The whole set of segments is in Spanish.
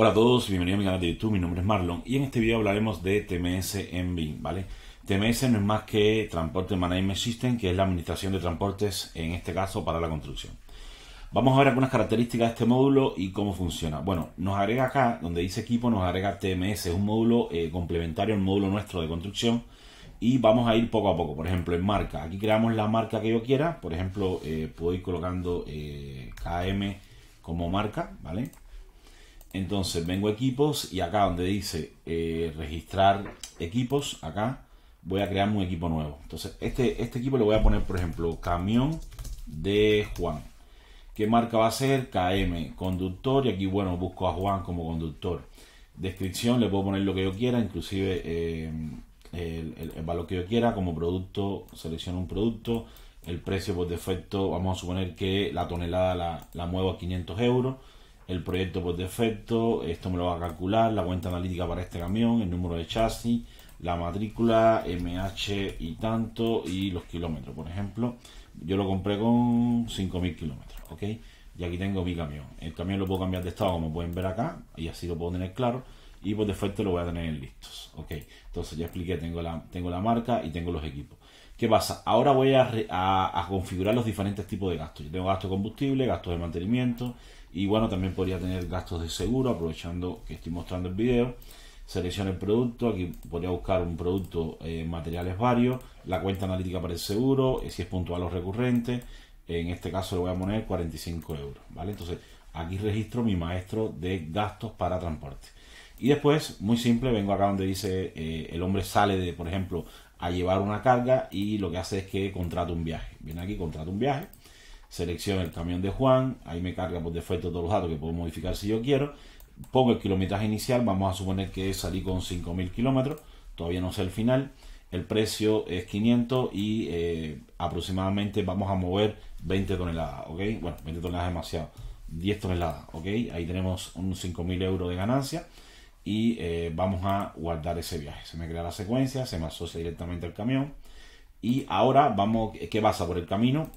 Hola a todos, bienvenidos a mi canal de YouTube, mi nombre es Marlon y en este video hablaremos de TMS en BIM, ¿vale? TMS no es más que Transporte Management System, que es la administración de transportes, en este caso para la construcción. Vamos a ver algunas características de este módulo y cómo funciona. Bueno, nos agrega acá, donde dice equipo, nos agrega TMS, es un módulo eh, complementario al módulo nuestro de construcción y vamos a ir poco a poco. Por ejemplo, en marca, aquí creamos la marca que yo quiera, por ejemplo, eh, puedo ir colocando eh, KM como marca, ¿vale? Entonces vengo a equipos y acá donde dice eh, registrar equipos, acá voy a crear un equipo nuevo. Entonces este, este equipo le voy a poner, por ejemplo, camión de Juan. ¿Qué marca va a ser? KM, conductor. Y aquí, bueno, busco a Juan como conductor. Descripción, le puedo poner lo que yo quiera, inclusive eh, el, valor que yo quiera. Como producto, selecciono un producto. El precio por defecto, vamos a suponer que la tonelada la, la muevo a 500 euros el proyecto por defecto, esto me lo va a calcular, la cuenta analítica para este camión, el número de chasis, la matrícula, MH y tanto, y los kilómetros. Por ejemplo, yo lo compré con 5.000 kilómetros, ¿ok? Y aquí tengo mi camión. El camión lo puedo cambiar de estado, como pueden ver acá, y así lo puedo tener claro y por defecto lo voy a tener en listos. Ok, entonces ya expliqué, tengo la, tengo la marca y tengo los equipos. ¿Qué pasa? Ahora voy a, configurar los diferentes tipos de gastos. Yo tengo gasto de combustible, gastos de mantenimiento y bueno, también podría tener gastos de seguro, aprovechando que estoy mostrando el video. Selecciono el producto, aquí podría buscar un producto eh, en materiales varios, la cuenta analítica para el seguro, eh, si es puntual o recurrente. En este caso le voy a poner 45 euros, ¿vale? Entonces aquí registro mi maestro de gastos para transporte. Y después, muy simple, vengo acá donde dice eh, el hombre sale de, por ejemplo, a llevar una carga y lo que hace es que contrata un viaje. Viene aquí, contrata un viaje, selecciona el camión de Juan, ahí me carga por defecto todos los datos que puedo modificar si yo quiero. Pongo el kilometraje inicial, vamos a suponer que salí con 5.000 kilómetros, todavía no sé el final. El precio es 500 y eh, aproximadamente vamos a mover 20 toneladas, ¿ok? Bueno, 20 toneladas es demasiado, 10 toneladas, ¿ok? Ahí tenemos unos 5.000 euros de ganancia y eh, vamos a guardar ese viaje. Se me crea la secuencia, se me asocia directamente al camión y ahora vamos, ¿qué pasa por el camino?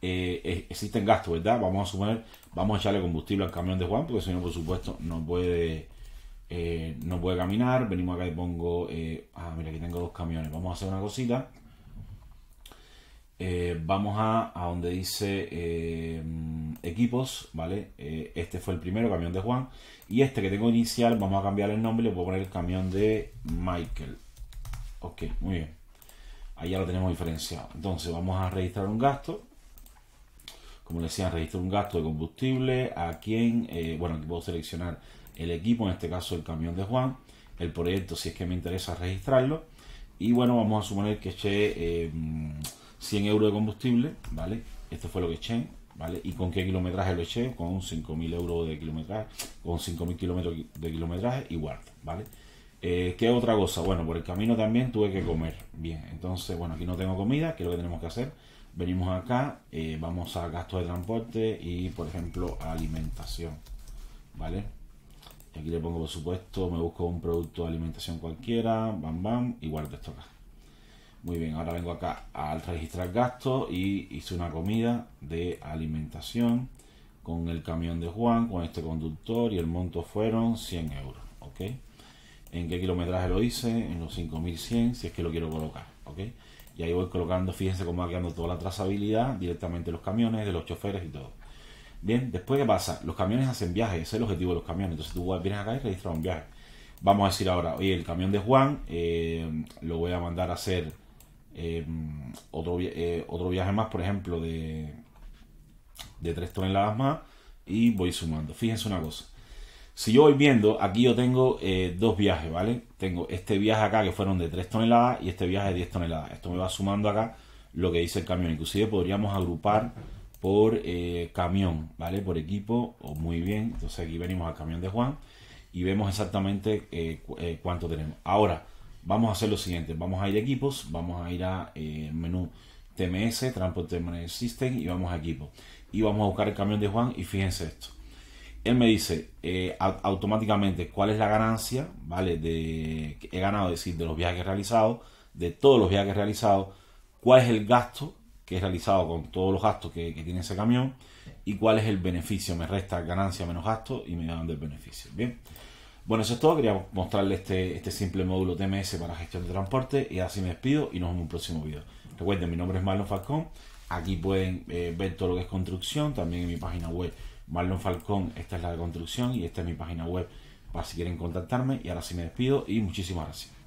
Eh, existen gastos, ¿verdad? Vamos a suponer, vamos a echarle combustible al camión de Juan porque si no, por supuesto, no puede... Eh, no puede caminar, venimos acá y pongo, ah, mira, aquí tengo dos camiones, vamos a hacer una cosita, vamos a, a donde dice equipos, ¿vale? Eh, este fue el primero, camión de Juan. Y este que tengo inicial, vamos a cambiar el nombre, le puedo poner el camión de Michael. Ok, muy bien. Ahí ya lo tenemos diferenciado. Entonces vamos a registrar un gasto. Como les decía, registro un gasto de combustible. A quién, eh, bueno, aquí puedo seleccionar el equipo, en este caso el camión de Juan. El proyecto, si es que me interesa registrarlo. Y bueno, vamos a suponer que eché 100 eh, euros de combustible, ¿vale? Esto fue lo que eché, ¿vale? ¿Y con qué kilometraje lo eché? Con 5.000 euros de kilometraje, con 5.000 kilómetros de kilometraje y guardo, ¿vale? Eh, ¿Qué otra cosa? Bueno, por el camino también tuve que comer. Bien, entonces, bueno, aquí no tengo comida, ¿qué es lo que tenemos que hacer? Venimos acá, eh, vamos a gastos de transporte y, por ejemplo, alimentación, ¿vale? Aquí le pongo, por supuesto, me busco un producto de alimentación cualquiera, bam, bam, y guardo esto acá. Muy bien, ahora vengo acá al registrar gastos y hice una comida de alimentación con el camión de Juan, con este conductor y el monto fueron 100 euros. ¿ok? ¿En qué kilometraje lo hice? En los 5100 si es que lo quiero colocar. ¿ok? Y ahí voy colocando, fíjense cómo va quedando toda la trazabilidad directamente de los camiones, de los choferes y todo. Bien, después ¿qué pasa? Los camiones hacen viajes, ese es el objetivo de los camiones. Entonces tú vienes acá y registras un viaje. Vamos a decir ahora, oye, el camión de Juan eh, lo voy a mandar a hacer Em, otro, eh, otro viaje más, por ejemplo, de, de 3 toneladas más y voy sumando. Fíjense una cosa. Si yo voy viendo, aquí yo tengo eh, dos viajes, ¿vale? Tengo este viaje acá que fueron de 3 toneladas y este viaje de 10 toneladas. Esto me va sumando acá lo que dice el camión. Inclusive podríamos agrupar por eh, camión, ¿vale? Por equipo, o muy bien. Entonces aquí venimos al camión de Juan y vemos exactamente cuánto tenemos. Ahora, Vamos a hacer lo siguiente, vamos a ir a equipos, vamos a ir a eh, menú TMS, Transport Terminal System, y vamos a equipos. Y vamos a buscar el camión de Juan y fíjense esto. Él me dice eh, automáticamente cuál es la ganancia, ¿vale? De, que he ganado, es decir, de los viajes realizados, de todos los viajes realizados, cuál es el gasto que he realizado con todos los gastos que, tiene ese camión y cuál es el beneficio. Me resta ganancia menos gasto y me dan el beneficio. Bien. Bueno, eso es todo. Quería mostrarles este, este simple módulo TMS para gestión de transporte. Y así me despido y nos vemos en un próximo video. Recuerden, mi nombre es Marlon Falcón. Aquí pueden eh, ver todo lo que es construcción. También en mi página web, Marlon Falcón, esta es la de construcción. Y esta es mi página web para si quieren contactarme. Y ahora sí me despido y muchísimas gracias.